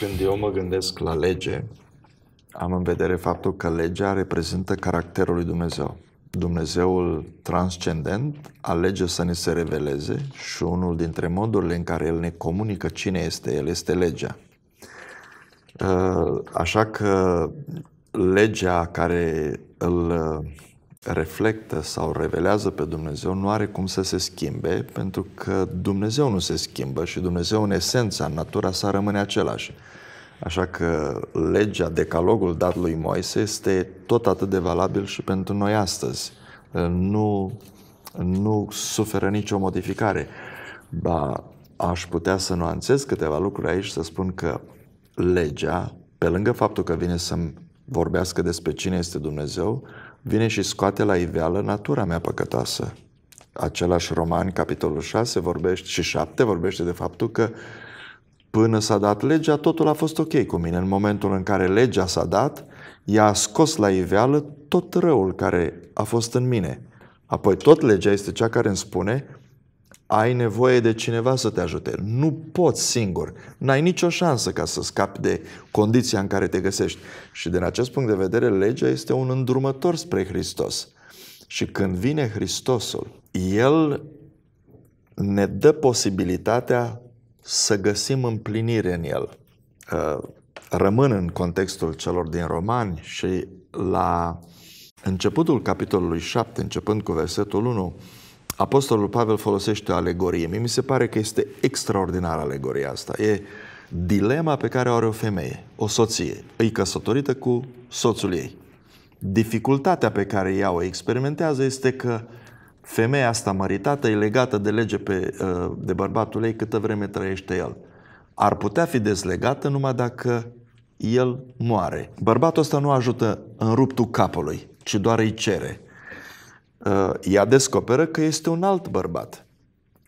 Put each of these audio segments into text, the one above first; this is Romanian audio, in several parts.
Când eu mă gândesc la lege, am în vedere faptul că legea reprezintă caracterul lui Dumnezeu. Dumnezeul transcendent alege să ne se reveleze și unul dintre modurile în care El ne comunică cine este El este legea. Uh, așa că legea care îl reflectă sau revelează pe Dumnezeu nu are cum să se schimbe, pentru că Dumnezeu nu se schimbă și Dumnezeu în esența, în natura sa, rămâne același. Așa că legea, decalogul dat lui Moise este tot atât de valabil și pentru noi astăzi. Nu, nu suferă nicio modificare. Ba, aș putea să nuanțez câteva lucruri aici, să spun că legea, pe lângă faptul că vine să vorbească despre cine este Dumnezeu, vine și scoate la iveală natura mea păcătoasă. Același roman, capitolul 6 vorbește, și 7 vorbește de faptul că până s-a dat legea, totul a fost ok cu mine. În momentul în care legea s-a dat, ea a scos la iveală tot răul care a fost în mine. Apoi tot legea este cea care îmi spune ai nevoie de cineva să te ajute. Nu poți singur. N-ai nicio șansă ca să scapi de condiția în care te găsești. Și din acest punct de vedere, legea este un îndrumător spre Hristos. Și când vine Hristosul, El ne dă posibilitatea să găsim împlinire în El. Uh, rămân în contextul celor din Romani și la începutul capitolului 7, începând cu versetul 1, Apostolul Pavel folosește o alegorie. Mie mi se pare că este extraordinară alegoria asta. E dilema pe care o are o femeie, o soție. Îi căsătorită cu soțul ei. Dificultatea pe care ea o experimentează este că femeia asta măritată e legată de lege pe, uh, de bărbatul ei câtă vreme trăiește el. Ar putea fi dezlegată numai dacă el moare. Bărbatul ăsta nu ajută în ruptul capului, ci doar îi cere. Ă, ea descoperă că este un alt bărbat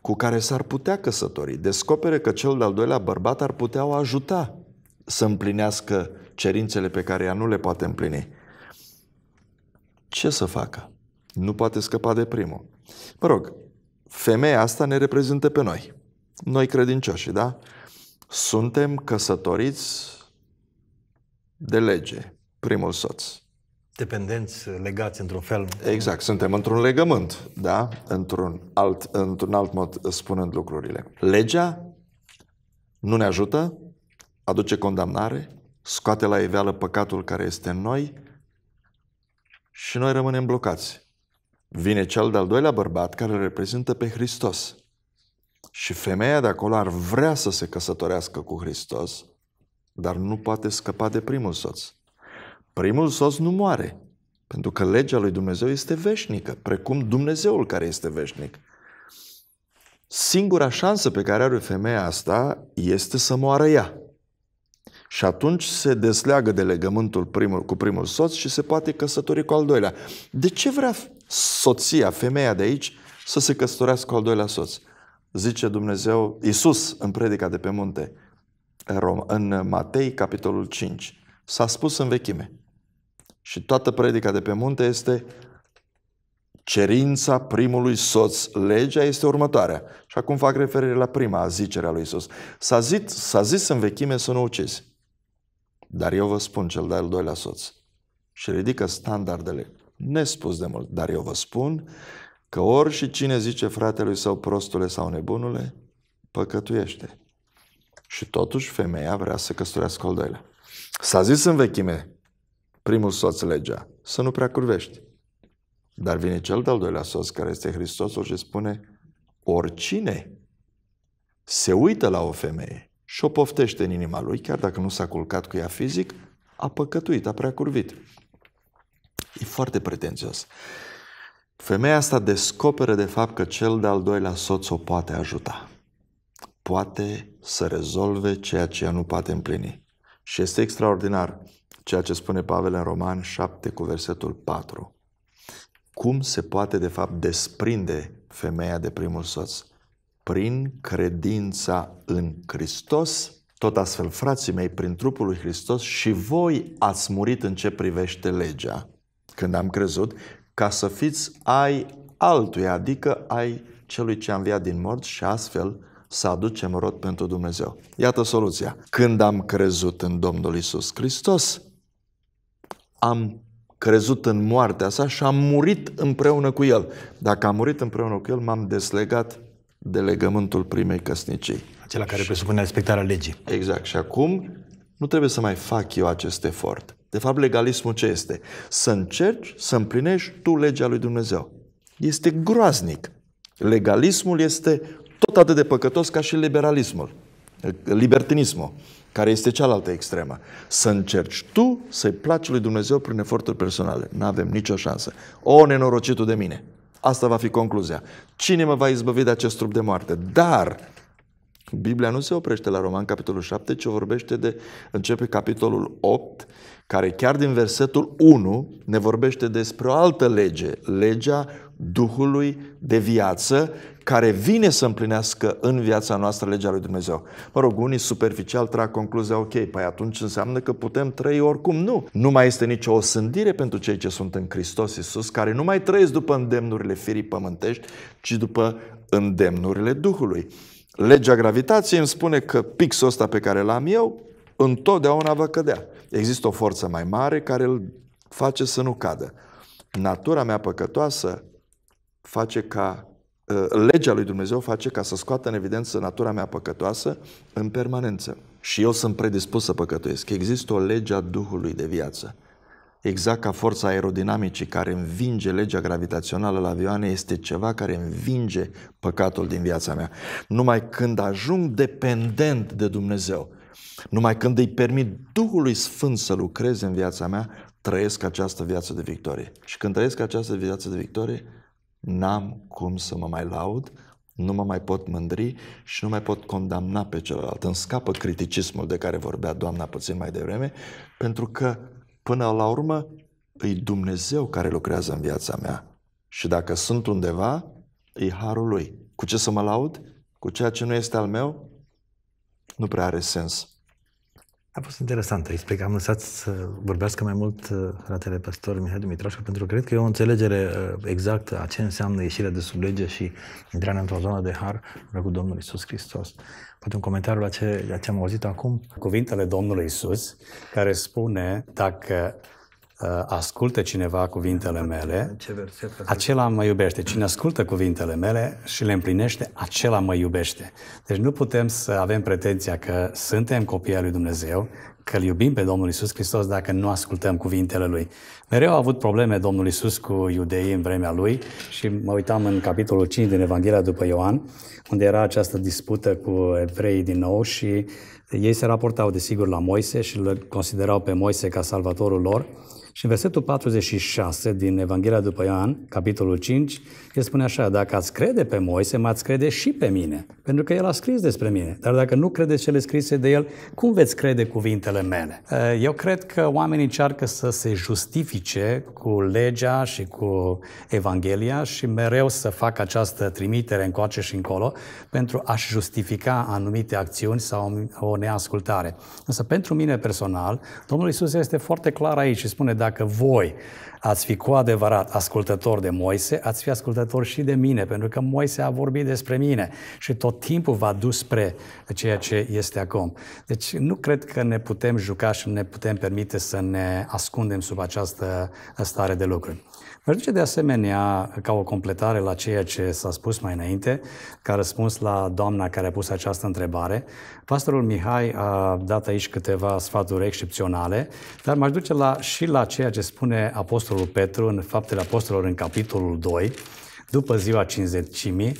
cu care s-ar putea căsători. descopere că cel de-al doilea bărbat ar putea o ajuta să împlinească cerințele pe care ea nu le poate împlini. Ce să facă? Nu poate scăpa de primul. Mă rog, femeia asta ne reprezintă pe noi. Noi credincioși, da? Suntem căsătoriți de lege, primul soț dependenți uh, legați într-un fel. Exact, suntem într-un legământ, da? Într-un alt, într-un alt mod uh, spunând lucrurile. Legea nu ne ajută, aduce condamnare, scoate la iveală păcatul care este în noi și noi rămânem blocați. Vine cel de-al doilea bărbat care îl reprezintă pe Hristos. Și femeia de acolo ar vrea să se căsătorească cu Hristos, dar nu poate scăpa de primul soț. Primul sos nu moare, pentru că legea lui Dumnezeu este veșnică, precum Dumnezeul care este veșnic. Singura șansă pe care are femeia asta este să moară ea. Și atunci se desleagă de legământul primul, cu primul soț și se poate căsători cu al doilea. De ce vrea soția, femeia de aici, să se căsătorească cu al doilea soț? Zice Dumnezeu, Iisus în predica de pe munte, în Matei, capitolul 5. S-a spus în vechime. Și toată predica de pe munte este cerința primului soț. Legea este următoarea. Și acum fac referire la prima azicere a lui Isus. S-a zis, s-a zis în vechime să nu ucizi. Dar eu vă spun cel de-al doilea soț. Și ridică standardele nespus de mult. Dar eu vă spun că ori și cine zice fratelui său prostule sau nebunule, păcătuiește. Și totuși femeia vrea să căsătorească al doilea. S-a zis în vechime, primul soț legea, să nu prea curvești. Dar vine cel de-al doilea soț, care este Hristosul și spune, oricine se uită la o femeie și o poftește în inima lui, chiar dacă nu s-a culcat cu ea fizic, a păcătuit, a prea curvit. E foarte pretențios. Femeia asta descoperă de fapt că cel de-al doilea soț o poate ajuta. Poate să rezolve ceea ce ea nu poate împlini. Și este extraordinar ceea ce spune Pavel în Roman 7 cu versetul 4. Cum se poate de fapt desprinde femeia de primul soț? Prin credința în Hristos, tot astfel, frații mei, prin trupul lui Hristos și voi ați murit în ce privește legea, când am crezut, ca să fiți ai altuia, adică ai celui ce a înviat din mort, și astfel să aducem rod pentru Dumnezeu. Iată soluția. Când am crezut în Domnul Isus Hristos, am crezut în moartea sa și am murit împreună cu el. Dacă am murit împreună cu el, m-am deslegat de legământul primei căsnicii. Acela care și... presupune respectarea legii. Exact. Și acum nu trebuie să mai fac eu acest efort. De fapt, legalismul ce este? Să încerci să împlinești tu legea lui Dumnezeu. Este groaznic. Legalismul este tot atât de păcătos ca și liberalismul libertinismul, care este cealaltă extremă. Să încerci tu să-i placi lui Dumnezeu prin eforturi personale. Nu avem nicio șansă. O, nenorocitul de mine! Asta va fi concluzia. Cine mă va izbăvi de acest trup de moarte? Dar Biblia nu se oprește la Roman, capitolul 7, ci vorbește de, începe capitolul 8, care chiar din versetul 1 ne vorbește despre o altă lege, legea Duhului de viață care vine să împlinească în viața noastră legea lui Dumnezeu. Mă rog, unii superficial trag concluzia, ok, păi atunci înseamnă că putem trăi oricum. Nu, nu mai este nicio osândire pentru cei ce sunt în Hristos Iisus, care nu mai trăiesc după îndemnurile firii pământești, ci după îndemnurile Duhului. Legea gravitației îmi spune că pixul ăsta pe care l-am eu, întotdeauna va cădea. Există o forță mai mare care îl face să nu cadă. Natura mea păcătoasă face ca uh, legea lui Dumnezeu face ca să scoată în evidență natura mea păcătoasă în permanență. Și eu sunt predispus să păcătuiesc. Există o lege a Duhului de viață. Exact ca forța aerodinamicii care învinge legea gravitațională la avioane este ceva care învinge păcatul din viața mea. Numai când ajung dependent de Dumnezeu, numai când îi permit Duhului Sfânt să lucreze în viața mea, trăiesc această viață de victorie. Și când trăiesc această viață de victorie, N-am cum să mă mai laud, nu mă mai pot mândri și nu mai pot condamna pe celălalt. Îmi scapă criticismul de care vorbea doamna puțin mai devreme, pentru că, până la urmă, îi Dumnezeu care lucrează în viața mea. Și dacă sunt undeva, e harul lui. Cu ce să mă laud? Cu ceea ce nu este al meu? Nu prea are sens. A fost interesantă. Îi am lăsat să vorbească mai mult uh, fratele păstor Mihai Dumitrașcu, pentru că cred că e o înțelegere uh, exactă a ce înseamnă ieșirea de sub lege și intrarea într-o zonă de har cu Domnul Isus Hristos. Poate un comentariu la ce, la ce am auzit acum? Cuvintele Domnului Isus, care spune, dacă Uh, ascultă cineva cuvintele mele, acela mă iubește. Cine ascultă cuvintele mele și le împlinește, acela mă iubește. Deci nu putem să avem pretenția că suntem copii al lui Dumnezeu, că îl iubim pe Domnul Isus Hristos dacă nu ascultăm cuvintele Lui. Mereu a avut probleme Domnul Isus cu iudeii în vremea Lui și mă uitam în capitolul 5 din Evanghelia după Ioan, unde era această dispută cu evreii din nou și ei se raportau desigur la Moise și îl considerau pe Moise ca salvatorul lor și în versetul 46 din Evanghelia după Ioan, capitolul 5, el spune așa, dacă ați crede pe Moise, m-ați crede și pe mine, pentru că el a scris despre mine. Dar dacă nu credeți cele scrise de el, cum veți crede cuvintele mele? Eh, eu cred că oamenii încearcă să se justifice cu legea și cu Evanghelia și mereu să facă această trimitere încoace și încolo pentru a-și justifica anumite acțiuni sau o neascultare. Însă pentru mine personal, Domnul Isus este foarte clar aici și spune, dacă dacă voi ați fi cu adevărat ascultător de Moise, ați fi ascultător și de mine, pentru că Moise a vorbit despre mine și tot timpul va dus spre ceea ce este acum. Deci nu cred că ne putem juca și ne putem permite să ne ascundem sub această stare de lucruri. Aș duce de asemenea, ca o completare la ceea ce s-a spus mai înainte, ca răspuns la doamna care a pus această întrebare, pastorul Mihai a dat aici câteva sfaturi excepționale, dar m-aș duce la, și la ceea ce spune apostolul Petru în Faptele Apostolilor în capitolul 2, după ziua cinzecimii,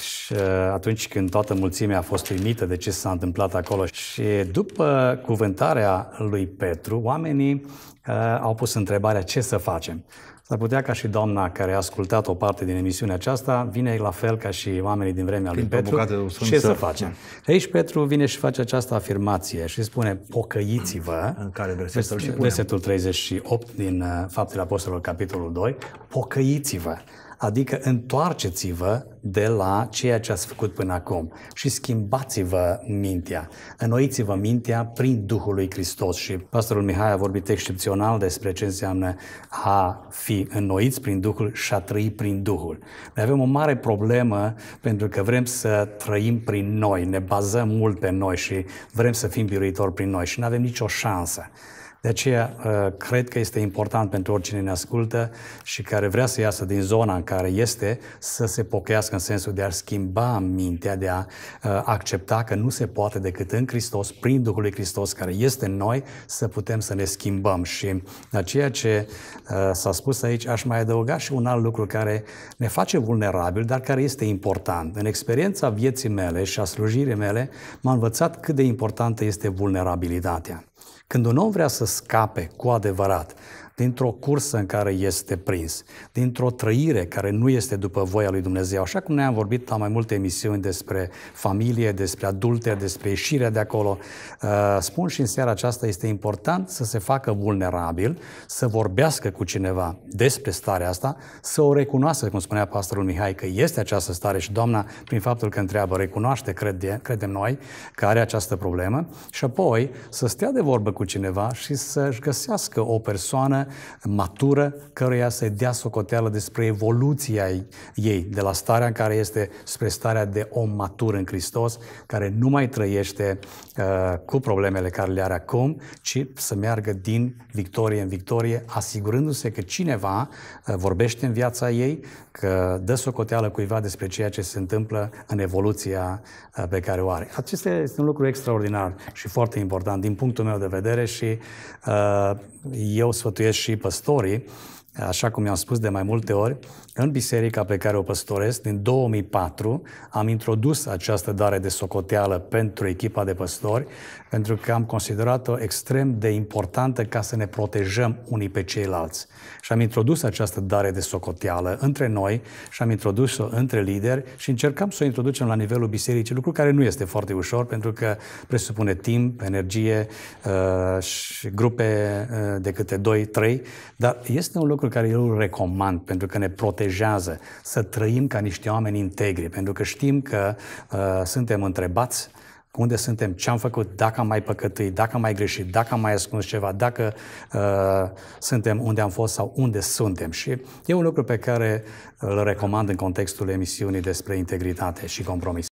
și uh, atunci când toată mulțimea a fost uimită de ce s-a întâmplat acolo și după cuvântarea lui Petru, oamenii uh, au pus întrebarea ce să facem. S-ar putea ca și doamna care a ascultat o parte din emisiunea aceasta vine la fel ca și oamenii din vremea când lui Petru. Ce să facem? Aici Petru vine și face această afirmație și spune pocăiți-vă. În care versetul Versetul 38 din uh, Faptele Apostolilor, capitolul 2. Pocăiți-vă. Adică întoarceți-vă de la ceea ce ați făcut până acum și schimbați-vă mintea. Înnoiți-vă mintea prin Duhul lui Hristos. Și pastorul Mihai a vorbit excepțional despre ce înseamnă a fi înnoiți prin Duhul și a trăi prin Duhul. Noi avem o mare problemă pentru că vrem să trăim prin noi, ne bazăm mult pe noi și vrem să fim biruitori prin noi și nu avem nicio șansă. De aceea, uh, cred că este important pentru oricine ne ascultă și care vrea să iasă din zona în care este, să se pochească în sensul de a schimba mintea, de a uh, accepta că nu se poate decât în Hristos, prin Duhul lui Hristos care este în noi, să putem să ne schimbăm. Și la uh, ceea ce s-a spus aici, aș mai adăuga și un alt lucru care ne face vulnerabil, dar care este important. În experiența vieții mele și a slujirii mele, m-a învățat cât de importantă este vulnerabilitatea. Când un om vrea să scape cu adevărat dintr-o cursă în care este prins, dintr-o trăire care nu este după voia lui Dumnezeu. Așa cum noi am vorbit la mai multe emisiuni despre familie, despre adulte, despre ieșirea de acolo, uh, spun și în seara aceasta este important să se facă vulnerabil, să vorbească cu cineva despre starea asta, să o recunoască, cum spunea pastorul Mihai, că este această stare și Doamna, prin faptul că întreabă, recunoaște, crede, credem noi, că are această problemă și apoi să stea de vorbă cu cineva și să-și găsească o persoană matură, căreia să-i dea socoteală despre evoluția ei, de la starea în care este spre starea de om matur în Hristos, care nu mai trăiește uh, cu problemele care le are acum, ci să meargă din victorie în victorie, asigurându-se că cineva uh, vorbește în viața ei, că dă socoteală cuiva despre ceea ce se întâmplă în evoluția uh, pe care o are. Acesta este un lucru extraordinar și foarte important din punctul meu de vedere și uh, eu sfătuiesc și păstorii, așa cum i-am spus de mai multe ori, în biserica pe care o păstoresc, din 2004, am introdus această dare de socoteală pentru echipa de păstori, pentru că am considerat-o extrem de importantă ca să ne protejăm unii pe ceilalți. Și am introdus această dare de socoteală între noi și am introdus-o între lideri și încercăm să o introducem la nivelul bisericii, lucru care nu este foarte ușor, pentru că presupune timp, energie uh, și grupe uh, de câte 2-3, dar este un lucru care eu îl recomand, pentru că ne protejează protejează, să trăim ca niște oameni integri, pentru că știm că uh, suntem întrebați unde suntem, ce am făcut, dacă am mai păcătuit, dacă am mai greșit, dacă am mai ascuns ceva, dacă uh, suntem unde am fost sau unde suntem. Și e un lucru pe care îl recomand în contextul emisiunii despre integritate și compromis.